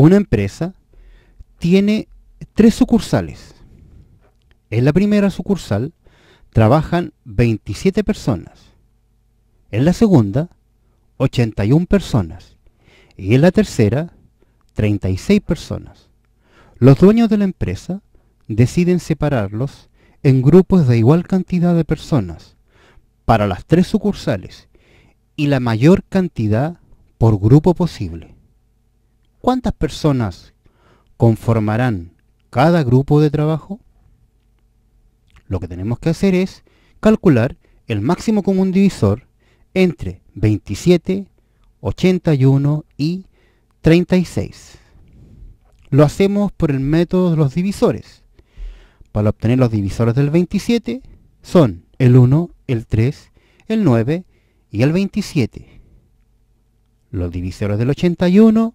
una empresa tiene tres sucursales. En la primera sucursal trabajan 27 personas. En la segunda, 81 personas. Y en la tercera, 36 personas. Los dueños de la empresa deciden separarlos en grupos de igual cantidad de personas para las tres sucursales y la mayor cantidad por grupo posible. ¿Cuántas personas conformarán cada grupo de trabajo? Lo que tenemos que hacer es calcular el máximo común divisor entre 27, 81 y 36. Lo hacemos por el método de los divisores. Para obtener los divisores del 27 son el 1, el 3, el 9 y el 27. Los divisores del 81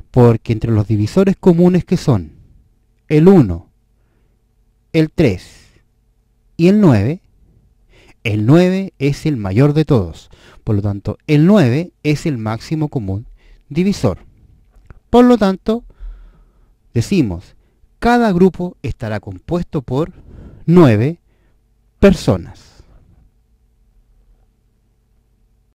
porque entre los divisores comunes que son el 1, el 3 y el 9, el 9 es el mayor de todos. Por lo tanto, el 9 es el máximo común divisor. Por lo tanto, decimos, cada grupo estará compuesto por 9 personas.